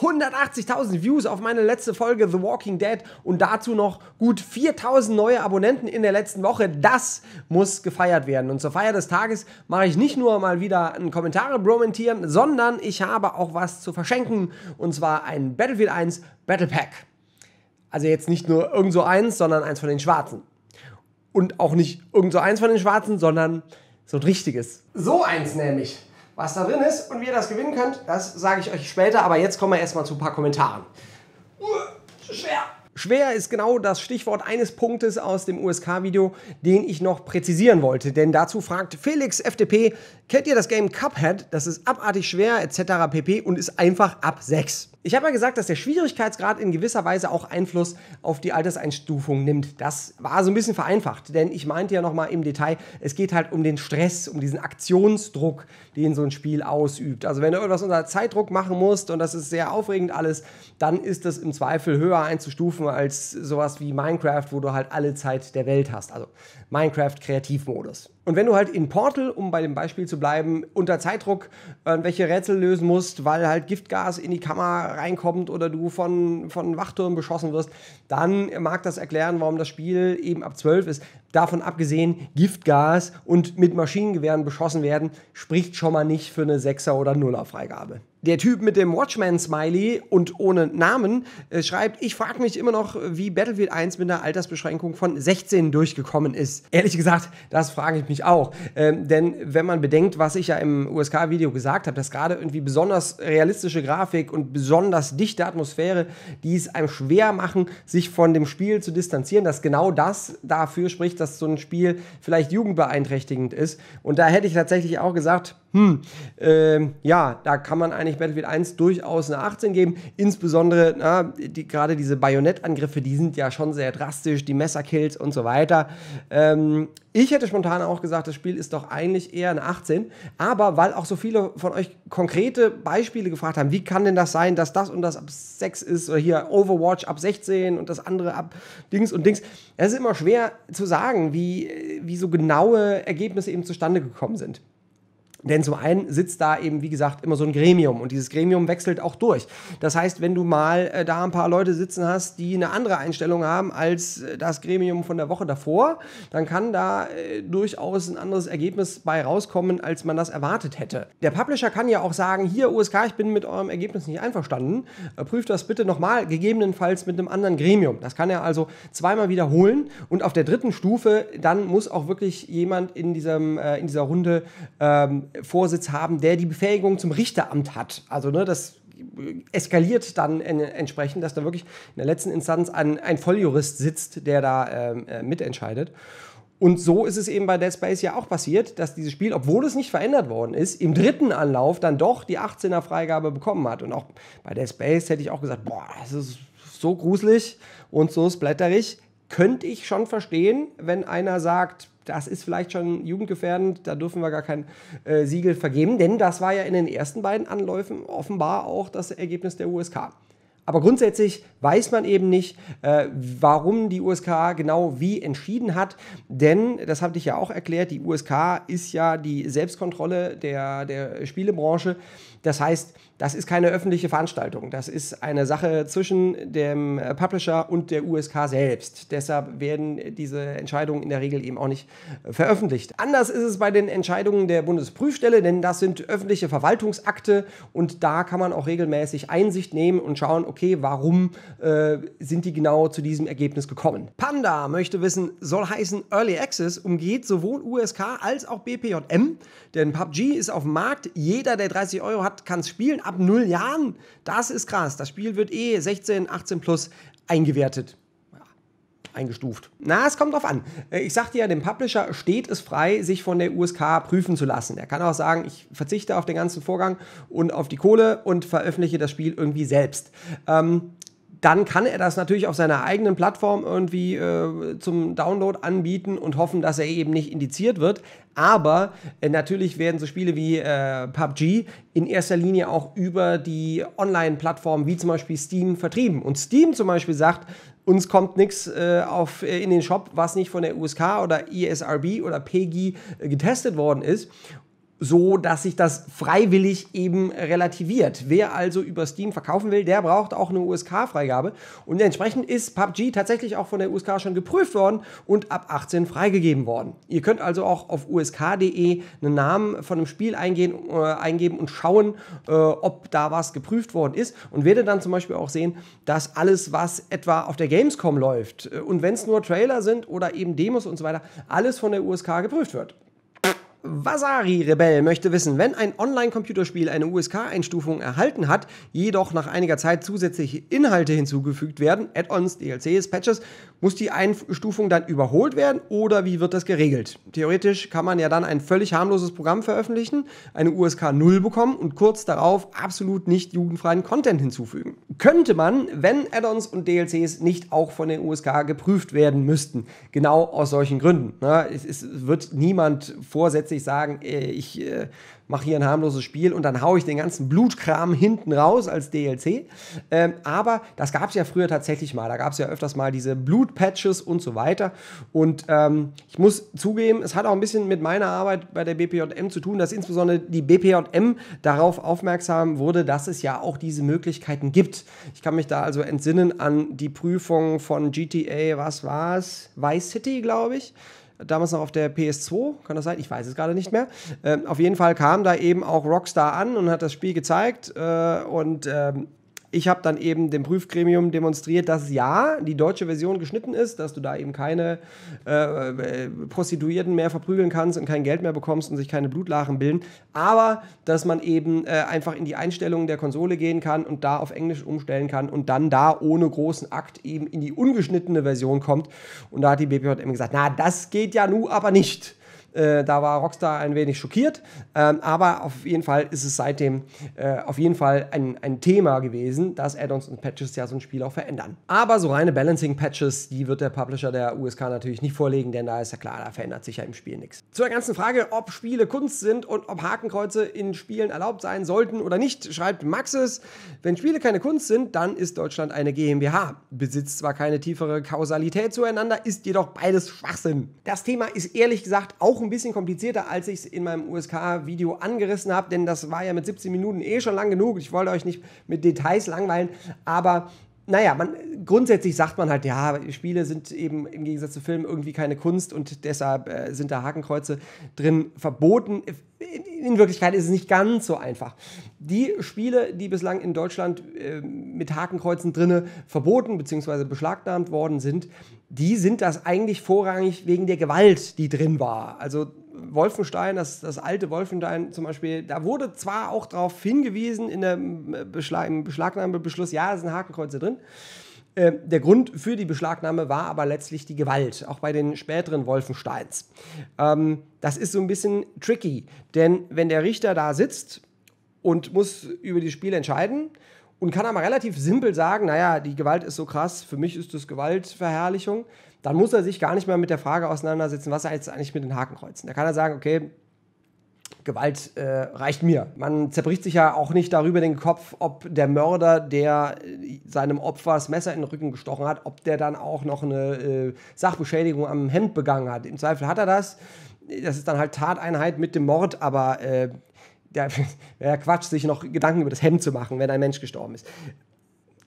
180.000 Views auf meine letzte Folge The Walking Dead und dazu noch gut 4.000 neue Abonnenten in der letzten Woche. Das muss gefeiert werden. Und zur Feier des Tages mache ich nicht nur mal wieder einen Kommentare bromentieren, sondern ich habe auch was zu verschenken und zwar ein Battlefield 1 Battle Pack. Also jetzt nicht nur irgend so eins, sondern eins von den Schwarzen. Und auch nicht irgend so eins von den Schwarzen, sondern so ein richtiges. So eins nämlich was da drin ist und wie ihr das gewinnen könnt, das sage ich euch später, aber jetzt kommen wir erstmal zu ein paar Kommentaren. Uh, schwer. Schwer ist genau das Stichwort eines Punktes aus dem USK-Video, den ich noch präzisieren wollte. Denn dazu fragt Felix FDP, kennt ihr das Game Cuphead? Das ist abartig schwer etc. pp und ist einfach ab 6. Ich habe ja gesagt, dass der Schwierigkeitsgrad in gewisser Weise auch Einfluss auf die Alterseinstufung nimmt. Das war so ein bisschen vereinfacht, denn ich meinte ja nochmal im Detail, es geht halt um den Stress, um diesen Aktionsdruck, den so ein Spiel ausübt. Also wenn du irgendwas unter Zeitdruck machen musst und das ist sehr aufregend alles, dann ist das im Zweifel höher einzustufen als sowas wie Minecraft, wo du halt alle Zeit der Welt hast. Also Minecraft Kreativmodus. Und wenn du halt in Portal, um bei dem Beispiel zu bleiben, unter Zeitdruck irgendwelche Rätsel lösen musst, weil halt Giftgas in die Kammer reinkommt oder du von, von Wachtürmen beschossen wirst, dann mag das erklären, warum das Spiel eben ab 12 ist. Davon abgesehen, Giftgas und mit Maschinengewehren beschossen werden, spricht schon mal nicht für eine 6er- oder 0er-Freigabe. Der Typ mit dem Watchman-Smiley und ohne Namen äh, schreibt, ich frage mich immer noch, wie Battlefield 1 mit einer Altersbeschränkung von 16 durchgekommen ist. Ehrlich gesagt, das frage ich mich auch. Ähm, denn wenn man bedenkt, was ich ja im USK-Video gesagt habe, dass gerade irgendwie besonders realistische Grafik und besonders dichte Atmosphäre, die es einem schwer machen, sich von dem Spiel zu distanzieren, dass genau das dafür spricht, dass so ein Spiel vielleicht jugendbeeinträchtigend ist. Und da hätte ich tatsächlich auch gesagt, hm, äh, ja, da kann man eigentlich Battlefield 1 durchaus eine 18 geben. Insbesondere na, die, gerade diese Bajonettangriffe, die sind ja schon sehr drastisch, die Messerkills und so weiter. Ähm, ich hätte spontan auch gesagt, das Spiel ist doch eigentlich eher eine 18. Aber weil auch so viele von euch konkrete Beispiele gefragt haben, wie kann denn das sein, dass das und das ab 6 ist oder hier Overwatch ab 16 und das andere ab Dings und Dings. Es ist immer schwer zu sagen, wie, wie so genaue Ergebnisse eben zustande gekommen sind. Denn zum einen sitzt da eben, wie gesagt, immer so ein Gremium und dieses Gremium wechselt auch durch. Das heißt, wenn du mal äh, da ein paar Leute sitzen hast, die eine andere Einstellung haben als äh, das Gremium von der Woche davor, dann kann da äh, durchaus ein anderes Ergebnis bei rauskommen, als man das erwartet hätte. Der Publisher kann ja auch sagen, hier USK, ich bin mit eurem Ergebnis nicht einverstanden, äh, prüft das bitte nochmal, gegebenenfalls mit einem anderen Gremium. Das kann er also zweimal wiederholen und auf der dritten Stufe, dann muss auch wirklich jemand in, diesem, äh, in dieser Runde ähm, Vorsitz haben, äh, äh, äh, der die Befähigung zum Richteramt hat. Also ne, das eskaliert dann entsprechend, dass da wirklich in der letzten Instanz ein, ein Volljurist sitzt, der da ähm, äh, mitentscheidet. Und so ist es eben bei Dead Space ja auch passiert, dass dieses Spiel, obwohl es nicht verändert worden ist, im dritten Anlauf dann doch die 18er Freigabe bekommen hat. Und auch bei Dead Space hätte ich auch gesagt, boah, das ist so gruselig und so splatterig könnte ich schon verstehen, wenn einer sagt, das ist vielleicht schon jugendgefährdend, da dürfen wir gar kein äh, Siegel vergeben, denn das war ja in den ersten beiden Anläufen offenbar auch das Ergebnis der USK. Aber grundsätzlich weiß man eben nicht, äh, warum die USK genau wie entschieden hat. Denn, das habe ich ja auch erklärt, die USK ist ja die Selbstkontrolle der, der Spielebranche das heißt, das ist keine öffentliche Veranstaltung. Das ist eine Sache zwischen dem äh, Publisher und der USK selbst. Deshalb werden diese Entscheidungen in der Regel eben auch nicht äh, veröffentlicht. Anders ist es bei den Entscheidungen der Bundesprüfstelle, denn das sind öffentliche Verwaltungsakte und da kann man auch regelmäßig Einsicht nehmen und schauen, okay, warum äh, sind die genau zu diesem Ergebnis gekommen. Panda möchte wissen, soll heißen Early Access umgeht sowohl USK als auch BPJM, denn PUBG ist auf dem Markt. Jeder, der 30 Euro hat, kann es spielen ab null Jahren. Das ist krass. Das Spiel wird eh 16, 18 plus eingewertet eingestuft. Na, es kommt drauf an. Äh, ich sagte ja, dem Publisher steht es frei, sich von der USK prüfen zu lassen. Er kann auch sagen, ich verzichte auf den ganzen Vorgang und auf die Kohle und veröffentliche das Spiel irgendwie selbst. Ähm, dann kann er das natürlich auf seiner eigenen Plattform irgendwie äh, zum Download anbieten und hoffen, dass er eben nicht indiziert wird. Aber äh, natürlich werden so Spiele wie äh, PUBG in erster Linie auch über die Online-Plattformen wie zum Beispiel Steam vertrieben. Und Steam zum Beispiel sagt, uns kommt nichts äh, äh, in den Shop, was nicht von der USK oder ESRB oder PEGI äh, getestet worden ist so, dass sich das freiwillig eben relativiert. Wer also über Steam verkaufen will, der braucht auch eine USK-Freigabe. Und entsprechend ist PUBG tatsächlich auch von der USK schon geprüft worden und ab 18 freigegeben worden. Ihr könnt also auch auf usk.de einen Namen von einem Spiel eingehen, äh, eingeben und schauen, äh, ob da was geprüft worden ist. Und werdet dann zum Beispiel auch sehen, dass alles, was etwa auf der Gamescom läuft äh, und wenn es nur Trailer sind oder eben Demos und so weiter, alles von der USK geprüft wird. Vasari Rebell möchte wissen, wenn ein Online-Computerspiel eine USK-Einstufung erhalten hat, jedoch nach einiger Zeit zusätzliche Inhalte hinzugefügt werden, Add-ons, DLCs, Patches, muss die Einstufung dann überholt werden oder wie wird das geregelt? Theoretisch kann man ja dann ein völlig harmloses Programm veröffentlichen, eine USK 0 bekommen und kurz darauf absolut nicht jugendfreien Content hinzufügen. Könnte man, wenn Add-ons und DLCs nicht auch von den USK geprüft werden müssten. Genau aus solchen Gründen. Ne? Es wird niemand vorsätzlich kurzfristig sagen, äh, ich äh, mache hier ein harmloses Spiel und dann haue ich den ganzen Blutkram hinten raus als DLC. Ähm, aber das gab es ja früher tatsächlich mal. Da gab es ja öfters mal diese Blutpatches und so weiter. Und ähm, ich muss zugeben, es hat auch ein bisschen mit meiner Arbeit bei der BPJM zu tun, dass insbesondere die BPJM darauf aufmerksam wurde, dass es ja auch diese Möglichkeiten gibt. Ich kann mich da also entsinnen an die Prüfung von GTA, was war es? Vice City, glaube ich damals noch auf der PS2, kann das sein? Ich weiß es gerade nicht mehr. Ähm, auf jeden Fall kam da eben auch Rockstar an und hat das Spiel gezeigt äh, und ähm, ich habe dann eben dem Prüfgremium demonstriert, dass ja, die deutsche Version geschnitten ist, dass du da eben keine äh, äh, Prostituierten mehr verprügeln kannst und kein Geld mehr bekommst und sich keine Blutlachen bilden, aber dass man eben äh, einfach in die Einstellungen der Konsole gehen kann und da auf Englisch umstellen kann und dann da ohne großen Akt eben in die ungeschnittene Version kommt. Und da hat die BPJM gesagt, na, das geht ja nun aber nicht. Äh, da war Rockstar ein wenig schockiert, ähm, aber auf jeden Fall ist es seitdem äh, auf jeden Fall ein, ein Thema gewesen, dass Add-ons und Patches ja so ein Spiel auch verändern. Aber so reine Balancing-Patches, die wird der Publisher der USK natürlich nicht vorlegen, denn da ist ja klar, da verändert sich ja im Spiel nichts. Zu der ganzen Frage, ob Spiele Kunst sind und ob Hakenkreuze in Spielen erlaubt sein sollten oder nicht, schreibt Maxis, wenn Spiele keine Kunst sind, dann ist Deutschland eine GmbH. Besitzt zwar keine tiefere Kausalität zueinander, ist jedoch beides Schwachsinn. Das Thema ist ehrlich gesagt auch ein ein bisschen komplizierter, als ich es in meinem USK-Video angerissen habe, denn das war ja mit 17 Minuten eh schon lang genug. Ich wollte euch nicht mit Details langweilen, aber naja, man, grundsätzlich sagt man halt, ja, Spiele sind eben im Gegensatz zu Filmen irgendwie keine Kunst und deshalb äh, sind da Hakenkreuze drin verboten. In, Wirklichkeit ist es nicht ganz so einfach. Die Spiele, die bislang in Deutschland äh, mit Hakenkreuzen drin verboten bzw. beschlagnahmt worden sind, die sind das eigentlich vorrangig wegen der Gewalt, die drin war. Also Wolfenstein, das, das alte Wolfenstein zum Beispiel, da wurde zwar auch darauf hingewiesen in der äh, Beschlag, im Beschlagnahmebeschluss, ja, es sind Hakenkreuze drin. Äh, der Grund für die Beschlagnahme war aber letztlich die Gewalt, auch bei den späteren Wolfensteins. Ähm, das ist so ein bisschen tricky, denn wenn der Richter da sitzt und muss über das Spiel entscheiden und kann aber relativ simpel sagen, naja, die Gewalt ist so krass, für mich ist das Gewaltverherrlichung, dann muss er sich gar nicht mehr mit der Frage auseinandersetzen, was er jetzt eigentlich mit den Haken kreuzen. Da kann er sagen, okay, Gewalt äh, reicht mir. Man zerbricht sich ja auch nicht darüber den Kopf, ob der Mörder, der äh, seinem Opfer das Messer in den Rücken gestochen hat, ob der dann auch noch eine äh, Sachbeschädigung am Hemd begangen hat. Im Zweifel hat er das. Das ist dann halt Tateinheit mit dem Mord, aber äh, der, der Quatsch, sich noch Gedanken über das Hemd zu machen, wenn ein Mensch gestorben ist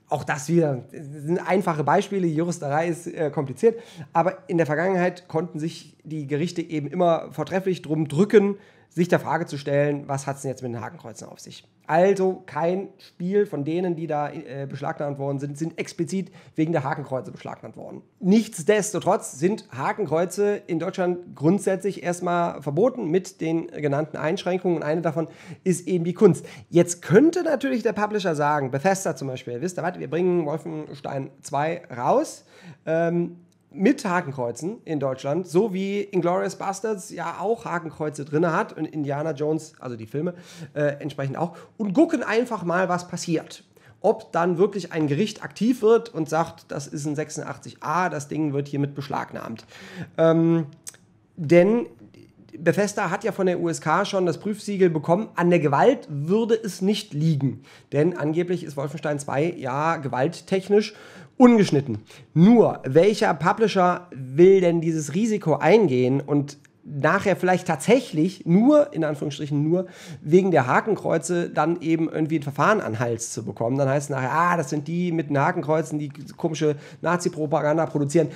auch das wieder das sind einfache Beispiele. Juristerei ist äh, kompliziert. Aber in der Vergangenheit konnten sich die Gerichte eben immer vortrefflich drum drücken, sich der Frage zu stellen, was hat es denn jetzt mit den Hakenkreuzen auf sich? Also kein Spiel von denen, die da äh, beschlagnahmt worden sind, sind explizit wegen der Hakenkreuze beschlagnahmt worden. Nichtsdestotrotz sind Hakenkreuze in Deutschland grundsätzlich erstmal verboten mit den genannten Einschränkungen und eine davon ist eben die Kunst. Jetzt könnte natürlich der Publisher sagen, Bethesda zum Beispiel, wisst ihr was, wir bringen Wolfenstein 2 raus. Ähm, mit Hakenkreuzen in Deutschland, so wie Inglourious Bastards ja auch Hakenkreuze drin hat und Indiana Jones, also die Filme, äh, entsprechend auch, und gucken einfach mal, was passiert. Ob dann wirklich ein Gericht aktiv wird und sagt, das ist ein 86a, das Ding wird hiermit beschlagnahmt. Ähm, denn Bethesda hat ja von der USK schon das Prüfsiegel bekommen, an der Gewalt würde es nicht liegen. Denn angeblich ist Wolfenstein 2 ja gewalttechnisch ungeschnitten. Nur, welcher Publisher will denn dieses Risiko eingehen und nachher vielleicht tatsächlich nur, in Anführungsstrichen nur, wegen der Hakenkreuze dann eben irgendwie ein Verfahren an Hals zu bekommen. Dann heißt es nachher, ah, das sind die mit den Hakenkreuzen, die komische Nazi-Propaganda produzieren.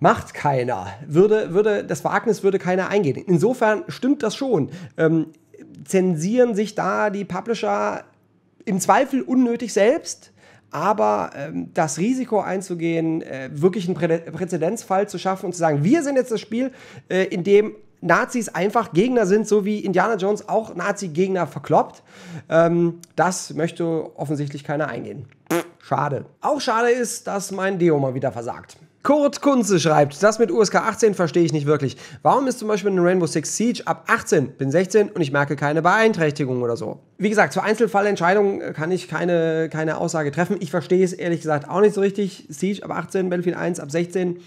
Macht keiner. Würde, würde, das Wagnis würde keiner eingehen. Insofern stimmt das schon. Ähm, zensieren sich da die Publisher im Zweifel unnötig selbst, aber ähm, das Risiko einzugehen, äh, wirklich einen Prä Präzedenzfall zu schaffen und zu sagen, wir sind jetzt das Spiel, äh, in dem Nazis einfach Gegner sind, so wie Indiana Jones auch Nazi-Gegner verkloppt, ähm, das möchte offensichtlich keiner eingehen. Schade. Auch schade ist, dass mein Deo mal wieder versagt. Kurt Kunze schreibt, das mit USK 18 verstehe ich nicht wirklich. Warum ist zum Beispiel ein Rainbow Six Siege ab 18? Bin 16 und ich merke keine Beeinträchtigung oder so. Wie gesagt, zur Einzelfallentscheidung äh, kann ich keine, keine Aussage treffen. Ich verstehe es ehrlich gesagt auch nicht so richtig. Siege ab 18, Battlefield 1 ab 16.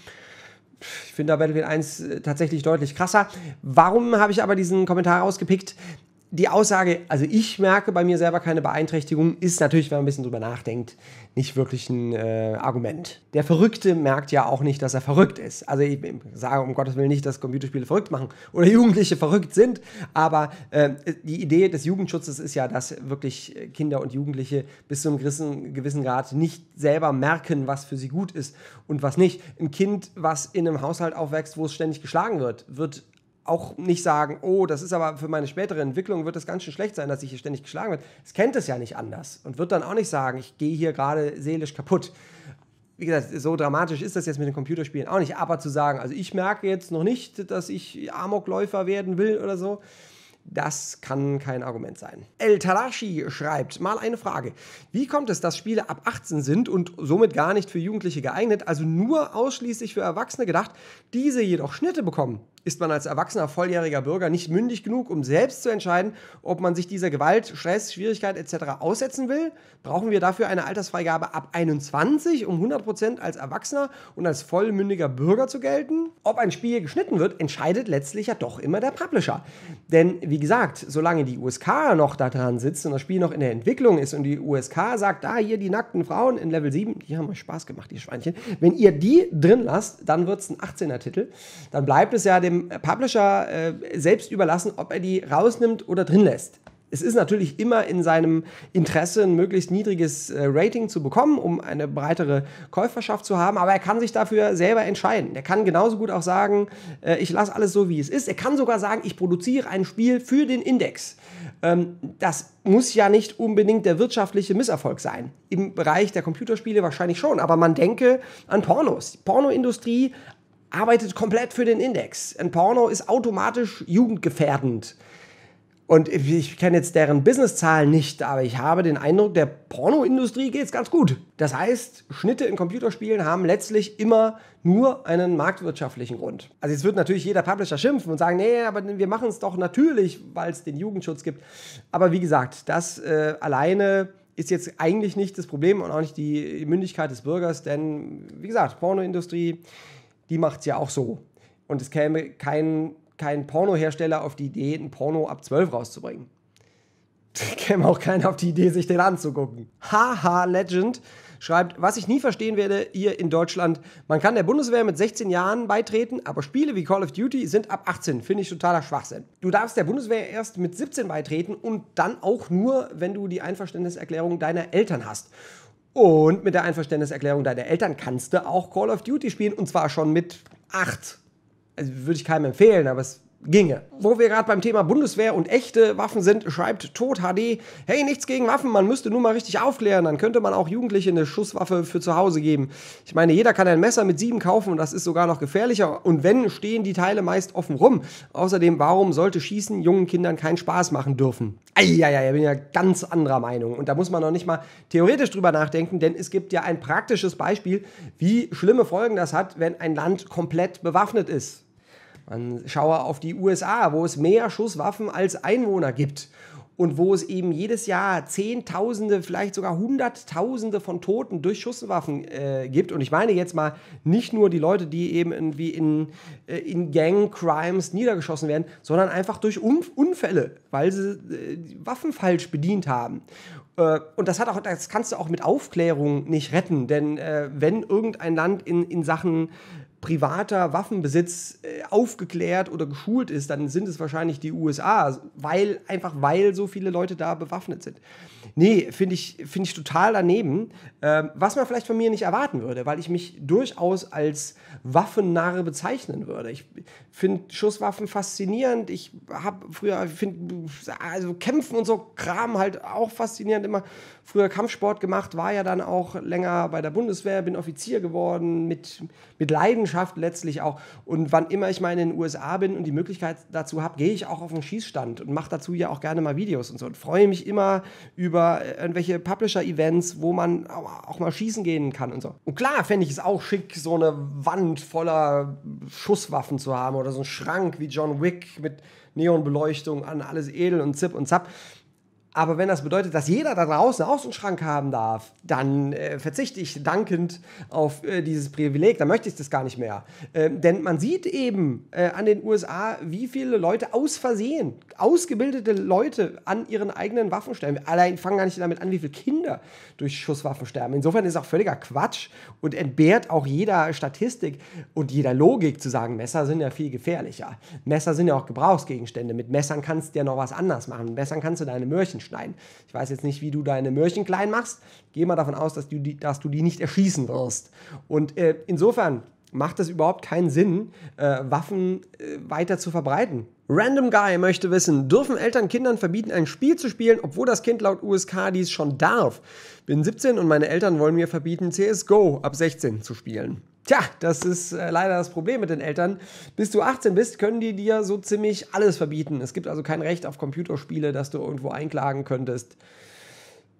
Ich finde da Battlefield 1 äh, tatsächlich deutlich krasser. Warum habe ich aber diesen Kommentar rausgepickt? die Aussage, also ich merke bei mir selber keine Beeinträchtigung, ist natürlich, wenn man ein bisschen drüber nachdenkt, nicht wirklich ein äh, Argument. Der Verrückte merkt ja auch nicht, dass er verrückt ist. Also ich, sage um Gottes Willen nicht, dass Computerspiele verrückt machen oder Jugendliche verrückt sind, aber äh, die Idee des Jugendschutzes ist ja, dass wirklich Kinder und Jugendliche bis zu einem gewissen, gewissen Grad nicht selber merken, was für sie gut ist und was nicht. Ein Kind, was in einem Haushalt aufwächst, wo es ständig geschlagen wird, wird auch nicht sagen, oh, das ist aber für meine spätere Entwicklung wird das ganz schön schlecht sein, dass ich hier ständig geschlagen werde. Es kennt es ja nicht anders und wird dann auch nicht sagen, ich gehe hier gerade seelisch kaputt. Wie gesagt, so dramatisch ist das jetzt mit den Computerspielen auch nicht, aber zu sagen, also ich merke jetzt noch nicht, dass ich Amokläufer werden will oder so. Das kann kein Argument sein. El Talashi schreibt, mal eine Frage. Wie kommt es, dass Spiele ab 18 sind und somit gar nicht für Jugendliche geeignet, also nur ausschließlich für Erwachsene gedacht, diese jedoch Schnitte bekommen? ist man als erwachsener, volljähriger Bürger nicht mündig genug, um selbst zu entscheiden, ob man sich dieser Gewalt, Stress, Schwierigkeit etc. aussetzen will? Brauchen wir dafür eine Altersfreigabe ab 21, um 100% als Erwachsener und als vollmündiger Bürger zu gelten? Ob ein Spiel geschnitten wird, entscheidet letztlich ja doch immer der Publisher. Denn wie gesagt, solange die USK noch da dran sitzt und das Spiel noch in der Entwicklung ist und die USK sagt, da ah, hier die nackten Frauen in Level 7, die haben euch Spaß gemacht, die Schweinchen. Wenn ihr die drin lasst, dann wird es ein 18er-Titel. Dann bleibt es ja dem dem Publisher äh, selbst überlassen, ob er die rausnimmt oder drin lässt. Es ist natürlich immer in seinem Interesse, ein möglichst niedriges äh, Rating zu bekommen, um eine breitere Käuferschaft zu haben, aber er kann sich dafür selber entscheiden. Er kann genauso gut auch sagen, äh, ich lasse alles so, wie es ist. Er kann sogar sagen, ich produziere ein Spiel für den Index. Ähm, das muss ja nicht unbedingt der wirtschaftliche Misserfolg sein. Im Bereich der Computerspiele wahrscheinlich schon, aber man denke an Pornos. Die Pornoindustrie arbeitet komplett für den Index. Ein Porno ist automatisch jugendgefährdend. Und ich kenne jetzt deren Businesszahlen nicht, aber ich habe den Eindruck, der Pornoindustrie geht es ganz gut. Das heißt, Schnitte in Computerspielen haben letztlich immer nur einen marktwirtschaftlichen Grund. Also jetzt wird natürlich jeder Publisher schimpfen und sagen, nee, aber wir machen es doch natürlich, weil es den Jugendschutz gibt. Aber wie gesagt, das äh, alleine ist jetzt eigentlich nicht das Problem und auch nicht die Mündigkeit des Bürgers, denn wie gesagt, Pornoindustrie die macht es ja auch so. Und es käme kein, kein Pornohersteller auf die Idee, ein Porno ab 12 rauszubringen. käme auch keiner auf die Idee, sich den anzugucken. Haha, Legend schreibt, was ich nie verstehen werde hier in Deutschland, man kann der Bundeswehr mit 16 Jahren beitreten, aber Spiele wie Call of Duty sind ab 18, finde ich totaler Schwachsinn. Du darfst der Bundeswehr erst mit 17 beitreten und dann auch nur, wenn du die Einverständniserklärung deiner Eltern hast. Und mit der Einverständniserklärung deiner Eltern kannst du auch Call of Duty spielen und zwar schon mit 8. Also würde ich keinem empfehlen, aber es ginge. Wo wir gerade beim Thema Bundeswehr und echte Waffen sind, schreibt Tod HD, hey, nichts gegen Waffen, man müsste nur mal richtig aufklären, dann könnte man auch Jugendliche eine Schusswaffe für zu Hause geben. Ich meine, jeder kann ein Messer mit sieben kaufen und das ist sogar noch gefährlicher und wenn, stehen die Teile meist offen rum. Außerdem, warum sollte Schießen jungen Kindern keinen Spaß machen dürfen? Eieiei, ich bin ja ganz anderer Meinung und da muss man noch nicht mal theoretisch drüber nachdenken, denn es gibt ja ein praktisches Beispiel, wie schlimme Folgen das hat, wenn ein Land komplett bewaffnet ist. Man schaue auf die USA, wo es mehr Schusswaffen als Einwohner gibt und wo es eben jedes Jahr Zehntausende, vielleicht sogar Hunderttausende von Toten durch Schusswaffen äh, gibt. Und ich meine jetzt mal nicht nur die Leute, die eben irgendwie in, äh, in Gang-Crimes niedergeschossen werden, sondern einfach durch Unf Unfälle, weil sie äh, Waffen falsch bedient haben. Äh, und das, hat auch, das kannst du auch mit Aufklärung nicht retten, denn äh, wenn irgendein Land in, in Sachen privater Waffenbesitz äh, aufgeklärt oder geschult ist, dann sind es wahrscheinlich die USA, weil einfach weil so viele Leute da bewaffnet sind. Nee, finde ich, find ich total daneben, ähm, was man vielleicht von mir nicht erwarten würde, weil ich mich durchaus als Waffennarre bezeichnen würde. Ich finde Schusswaffen faszinierend. Ich habe früher, finde also Kämpfen und so Kram halt auch faszinierend immer. Früher Kampfsport gemacht, war ja dann auch länger bei der Bundeswehr, bin Offizier geworden mit, mit Leidenschaft Leidenschaft letztlich auch. Und wann immer ich mal in den USA bin und die Möglichkeit dazu habe, gehe ich auch auf den Schießstand und mache dazu ja auch gerne mal Videos und so. Und freue mich immer über äh, irgendwelche Publisher-Events, wo man auch mal schießen gehen kann und so. Und klar fände ich es auch schick, so eine Wand voller Schusswaffen zu haben oder so einen Schrank wie John Wick mit Neonbeleuchtung an, alles edel und zip und zapp. Aber wenn das bedeutet, dass jeder da draußen auch so einen Schrank haben darf, dann äh, verzichte ich dankend auf äh, dieses Privileg. Dann möchte ich das gar nicht mehr. Äh, denn man sieht eben äh, an den USA, wie viele Leute aus Versehen, ausgebildete Leute an ihren eigenen Waffen sterben. Allein fangen gar nicht damit an, wie viele Kinder durch Schusswaffen sterben. Insofern ist es auch völliger Quatsch und entbehrt auch jeder Statistik und jeder Logik zu sagen, Messer sind ja viel gefährlicher. Messer sind ja auch Gebrauchsgegenstände. Mit Messern kannst du ja noch was anders machen. Mit Messern kannst du deine Möhrchen schneiden. Ich weiß jetzt nicht, wie du deine Möhrchen klein machst. Geh mal davon aus, dass du die, dass du die nicht erschießen wirst. Und äh, insofern macht es überhaupt keinen Sinn, äh, Waffen äh, weiter zu verbreiten. Random Guy möchte wissen, dürfen Eltern Kindern verbieten, ein Spiel zu spielen, obwohl das Kind laut USK dies schon darf? Bin 17 und meine Eltern wollen mir verbieten, CSGO ab 16 zu spielen. Tja, das ist äh, leider das Problem mit den Eltern. Bis du 18 bist, können die dir so ziemlich alles verbieten. Es gibt also kein Recht auf Computerspiele, das du irgendwo einklagen könntest.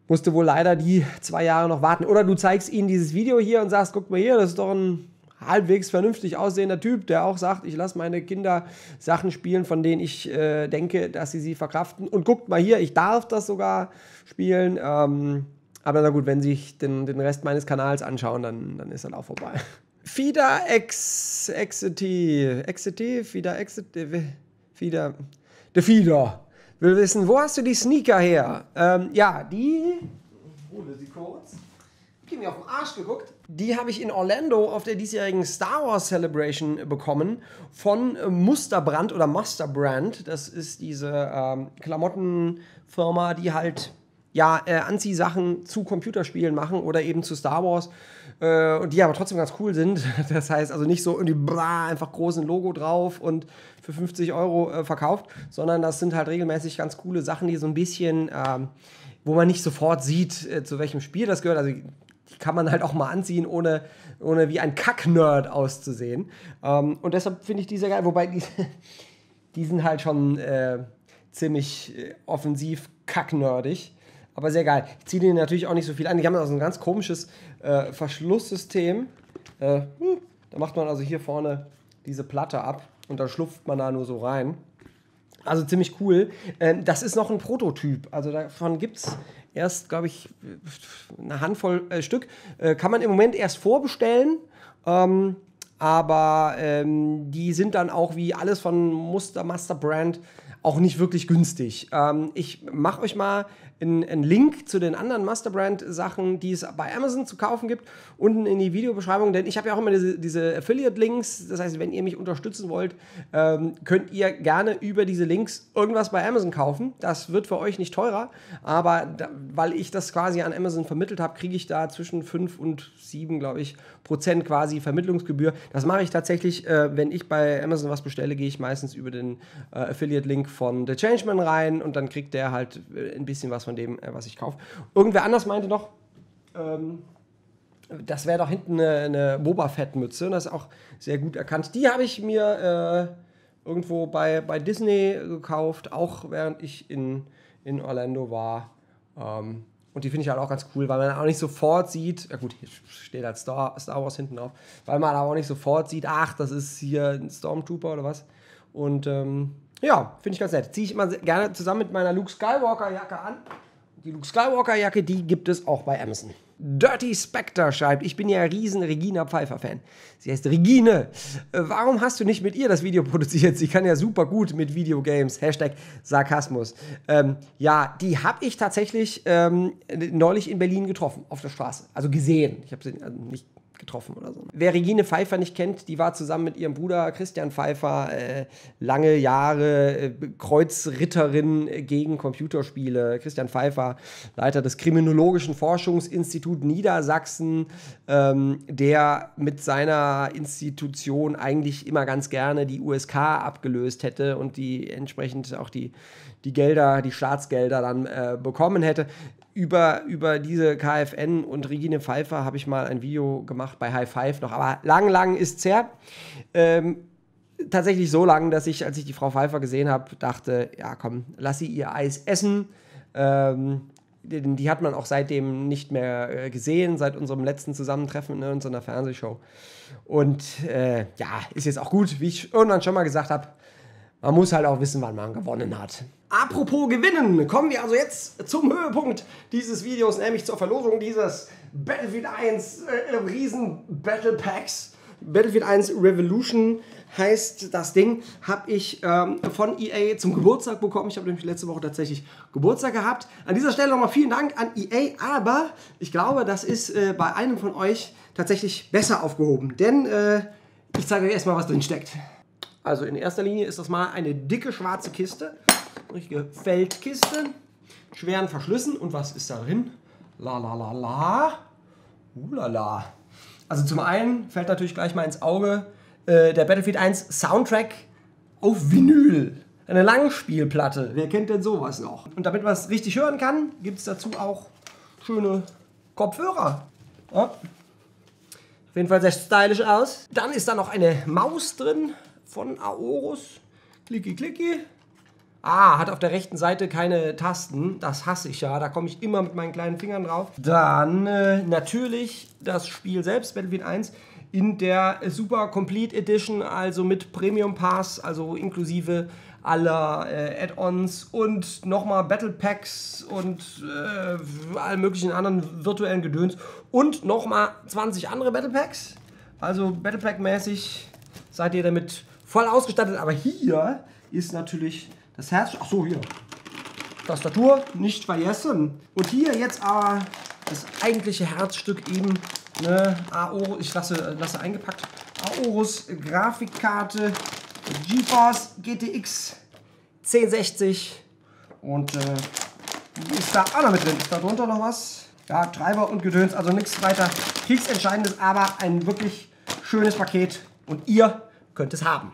Musste wohl leider die zwei Jahre noch warten. Oder du zeigst ihnen dieses Video hier und sagst, guck mal hier, das ist doch ein halbwegs vernünftig aussehender Typ, der auch sagt, ich lasse meine Kinder Sachen spielen, von denen ich äh, denke, dass sie sie verkraften. Und guckt mal hier, ich darf das sogar spielen. Ähm, aber na gut, wenn sie sich den, den Rest meines Kanals anschauen, dann, dann ist das auch vorbei. FIDA Ex, Exity, Exity, FIDA Exity, FIDA, der FIDA. Will wissen, wo hast du die Sneaker her? Ähm, ja, die, hole sie kurz. Hab die mir auf den Arsch geguckt. Die habe ich in Orlando auf der diesjährigen Star Wars Celebration bekommen von Musterbrand oder Masterbrand. Das ist diese ähm, Klamottenfirma, die halt ja, äh, Anziehsachen zu Computerspielen machen oder eben zu Star Wars. Äh, und die aber trotzdem ganz cool sind. Das heißt also nicht so irgendwie bla, einfach großen Logo drauf und für 50 Euro äh, verkauft, sondern das sind halt regelmäßig ganz coole Sachen, die so ein bisschen, ähm, wo man nicht sofort sieht, äh, zu welchem Spiel das gehört. Also die kann man halt auch mal anziehen, ohne, ohne wie ein Kack-Nerd auszusehen. Ähm, und deshalb finde ich die sehr geil, wobei die, die sind halt schon äh, ziemlich äh, offensiv kack-nerdig aber sehr geil. Ich ziehe den natürlich auch nicht so viel an. Die haben also ein ganz komisches äh, Verschlusssystem. Äh, hm. da macht man also hier vorne diese Platte ab und dann schlupft man da nur so rein. Also ziemlich cool. Ähm, das ist noch ein Prototyp. Also davon gibt es erst, glaube ich, eine Handvoll äh, Stück. Äh, kann man im Moment erst vorbestellen. Ähm, aber ähm, die sind dann auch wie alles von Muster, Master Brand auch nicht wirklich günstig. Ähm, ich mache euch mal einen Link zu den anderen Master Brand sachen die es bei Amazon zu kaufen gibt, unten in die Videobeschreibung, denn ich habe ja auch immer diese, diese Affiliate-Links. Das heißt, wenn ihr mich unterstützen wollt, ähm, könnt ihr gerne über diese Links irgendwas bei Amazon kaufen. Das wird für euch nicht teurer, aber da, weil ich das quasi an Amazon vermittelt habe, kriege ich da zwischen 5 und 7, glaube ich, Prozent quasi Vermittlungsgebühr. Das mache ich tatsächlich, äh, wenn ich bei Amazon was bestelle, gehe ich meistens über den äh, Affiliate-Link von The Changeman rein und dann kriegt der halt äh, ein bisschen was von dem, äh, was ich kaufe. Irgendwer anders meinte noch, ähm, das wäre doch hinten eine, eine Boba Fett-Mütze und das ist auch sehr gut erkannt. Die habe ich mir äh, irgendwo bei, bei Disney gekauft, auch während ich in, in Orlando war. Ähm, und die finde ich halt auch ganz cool, weil man auch nicht sofort sieht, ja gut, hier steht halt Star, Star Wars hinten auf, weil man aber auch nicht sofort sieht, ach, das ist hier ein Stormtrooper oder was. Und ähm, ja, finde ich ganz nett. Ziehe ich immer gerne zusammen mit meiner Luke Skywalker Jacke an. Die Luke Skywalker Jacke, die gibt es auch bei Amazon. Dirty Spectre schreibt, ich bin ja riesen Regina Pfeiffer-Fan. Sie heißt Regine. Äh, warum hast du nicht mit ihr das Video produziert? Sie kann ja super gut mit Videogames. Hashtag Sarkasmus. Ähm, ja, die habe ich tatsächlich ähm, neulich in Berlin getroffen, auf der Straße. Also gesehen. Ich habe sie also nicht getroffen oder so. Wer Regine Pfeiffer nicht kennt, die war zusammen mit ihrem Bruder Christian Pfeiffer äh, lange Jahre äh, Kreuzritterin gegen Computerspiele. Christian Pfeiffer, Leiter des Kriminologischen Forschungsinstituts Niedersachsen, ähm, der mit seiner Institution eigentlich immer ganz gerne die USK abgelöst hätte und die entsprechend auch die, die Gelder, die Staatsgelder dann äh, bekommen hätte. Über, über diese KFN und Regine Pfeiffer habe ich mal ein Video gemacht bei High Five noch, aber lang, lang ist es her. Ähm, tatsächlich so lang, dass ich, als ich die Frau Pfeiffer gesehen habe, dachte, ja komm, lass sie ihr Eis essen. Ähm, die, die hat man auch seitdem nicht mehr äh, gesehen, seit unserem letzten Zusammentreffen ne, in so einer Fernsehshow. Und äh, ja, ist jetzt auch gut, wie ich irgendwann schon mal gesagt habe, man muss halt auch wissen, wann man gewonnen hat. Apropos Gewinnen, kommen wir also jetzt zum Höhepunkt dieses Videos, nämlich zur Verlosung dieses Battlefield 1 äh, äh, Riesen Battle Packs. Battlefield 1 Revolution heißt das Ding, habe ich ähm, von EA zum Geburtstag bekommen. Ich habe nämlich letzte Woche tatsächlich Geburtstag gehabt. An dieser Stelle nochmal vielen Dank an EA, aber ich glaube, das ist äh, bei einem von euch tatsächlich besser aufgehoben, denn äh, ich zeige euch erstmal, was drin steckt. Also in erster Linie ist das mal eine dicke schwarze Kiste richtige Feldkiste, schweren Verschlüssen. Und was ist darin? La la la la. Ulala. Also zum einen fällt natürlich gleich mal ins Auge äh, der Battlefield 1 Soundtrack auf Vinyl. Eine Langspielplatte. Wer kennt denn sowas noch? Und damit man es richtig hören kann, gibt es dazu auch schöne Kopfhörer. Ja. Auf jeden Fall sehr stylisch aus. Dann ist da noch eine Maus drin von Aorus. Klicki, klicki. Ah, hat auf der rechten Seite keine Tasten. Das hasse ich ja. Da komme ich immer mit meinen kleinen Fingern drauf. Dann äh, natürlich das Spiel selbst, Battlefield 1 in der Super Complete Edition, also mit Premium Pass, also inklusive aller äh, Add-ons und nochmal Battle Packs und äh, allen möglichen anderen virtuellen Gedöns und nochmal 20 andere Battle Packs. Also Battle Pack mäßig seid ihr damit voll ausgestattet, aber hier ist natürlich das Herz. Ach so, hier. Tastatur nicht vergessen. Und hier jetzt aber ah, das eigentliche Herzstück eben. Ne, AO, ich lasse, lasse eingepackt. Aorus Grafikkarte GeForce GTX 1060. Und äh, ist da auch noch mit drin. Ist da drunter noch was? Ja, Treiber und Gedöns, also nichts weiter kriegsentscheidendes, aber ein wirklich schönes Paket. Und ihr könnt es haben.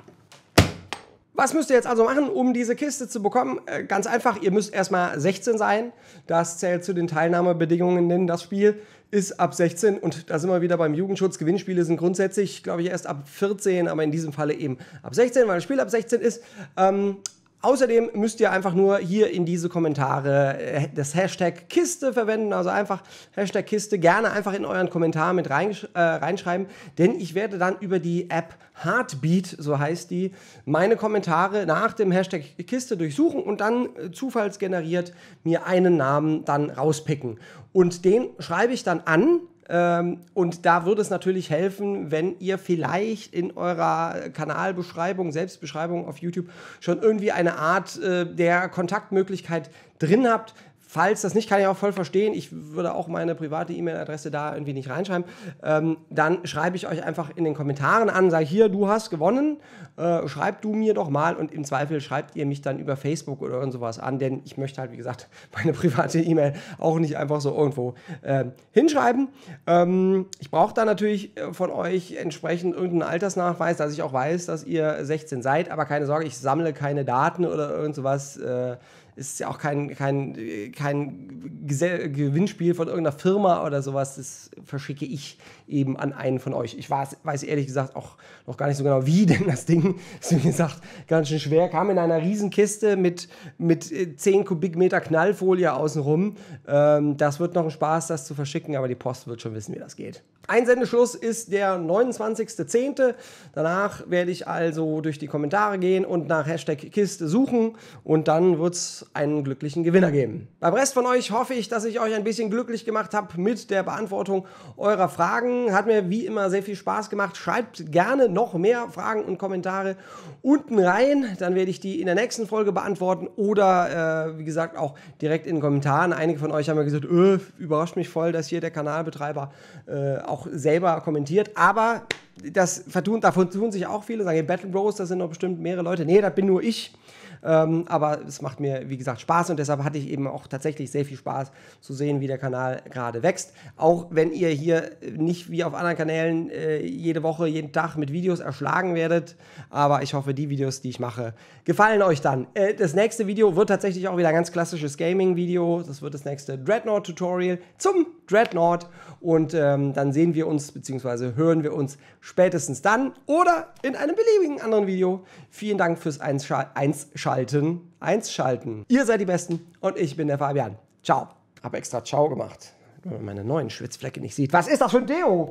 Was müsst ihr jetzt also machen, um diese Kiste zu bekommen? Äh, ganz einfach, ihr müsst erstmal 16 sein. Das zählt zu den Teilnahmebedingungen, denn das Spiel ist ab 16 und da sind wir wieder beim Jugendschutz. Gewinnspiele sind grundsätzlich, glaube ich, erst ab 14, aber in diesem Falle eben ab 16, weil das Spiel ab 16 ist. Ähm, Außerdem müsst ihr einfach nur hier in diese Kommentare äh, das Hashtag Kiste verwenden, also einfach Hashtag Kiste gerne einfach in euren Kommentar mit reinsch äh, reinschreiben, denn ich werde dann über die App Heartbeat, so heißt die, meine Kommentare nach dem Hashtag Kiste durchsuchen und dann äh, zufallsgeneriert mir einen Namen dann rauspicken. Und den schreibe ich dann an ähm, und da würde es natürlich helfen, wenn ihr vielleicht in eurer Kanalbeschreibung, Selbstbeschreibung auf YouTube schon irgendwie eine Art äh, der Kontaktmöglichkeit drin habt, Falls das nicht, kann ich auch voll verstehen. Ich würde auch meine private E-Mail-Adresse da irgendwie nicht reinschreiben. Ähm, dann schreibe ich euch einfach in den Kommentaren an, sage hier, du hast gewonnen, äh, schreib du mir doch mal und im Zweifel schreibt ihr mich dann über Facebook oder irgend sowas an, denn ich möchte halt, wie gesagt, meine private E-Mail auch nicht einfach so irgendwo äh, hinschreiben. Ähm, ich brauche da natürlich äh, von euch entsprechend irgendeinen Altersnachweis, dass ich auch weiß, dass ihr 16 seid, aber keine Sorge, ich sammle keine Daten oder irgend sowas. Äh, es ist ja auch kein, kein, kein Gewinnspiel von irgendeiner Firma oder sowas. Das verschicke ich eben an einen von euch. Ich weiß, weiß ehrlich gesagt auch noch gar nicht so genau, wie denn das Ding ist, wie gesagt, ganz schön schwer. Kam in einer Riesenkiste mit, mit 10 äh, Kubikmeter Knallfolie außenrum. Ähm, das wird noch ein Spaß, das zu verschicken, aber die Post wird schon wissen, wie das geht. Einsendeschluss ist der 29.10. Danach werde ich also durch die Kommentare gehen und nach Hashtag Kiste suchen und dann wird es einen glücklichen Gewinner geben. Beim Rest von euch hoffe ich, dass ich euch ein bisschen glücklich gemacht habe mit der Beantwortung eurer Fragen. Hat mir wie immer sehr viel Spaß gemacht. Schreibt gerne noch mehr Fragen und Kommentare unten rein. Dann werde ich die in der nächsten Folge beantworten oder äh, wie gesagt auch direkt in den Kommentaren. Einige von euch haben mir gesagt, öh, überrascht mich voll, dass hier der Kanalbetreiber äh, auch selber kommentiert, aber das vertun, davon tun sich auch viele, sagen, Battle Bros, da sind noch bestimmt mehrere Leute. Nee, da bin nur ich. Ähm, aber es macht mir, wie gesagt, Spaß und deshalb hatte ich eben auch tatsächlich sehr viel Spaß zu sehen, wie der Kanal gerade wächst. Auch wenn ihr hier nicht wie auf anderen Kanälen äh, jede Woche, jeden Tag mit Videos erschlagen werdet. Aber ich hoffe, die Videos, die ich mache, gefallen euch dann. Äh, das nächste Video wird tatsächlich auch wieder ein ganz klassisches Gaming-Video. Das wird das nächste Dreadnought-Tutorial zum Dreadnought. Und ähm, dann sehen wir uns bzw. hören wir uns spätestens dann oder in einem beliebigen anderen Video. Vielen Dank fürs Einschalten. Einscha schalten, eins schalten. Ihr seid die Besten und ich bin der Fabian. Ciao. Hab extra Ciao gemacht, wenn man meine neuen Schwitzflecke nicht sieht. Was ist das für ein Deo?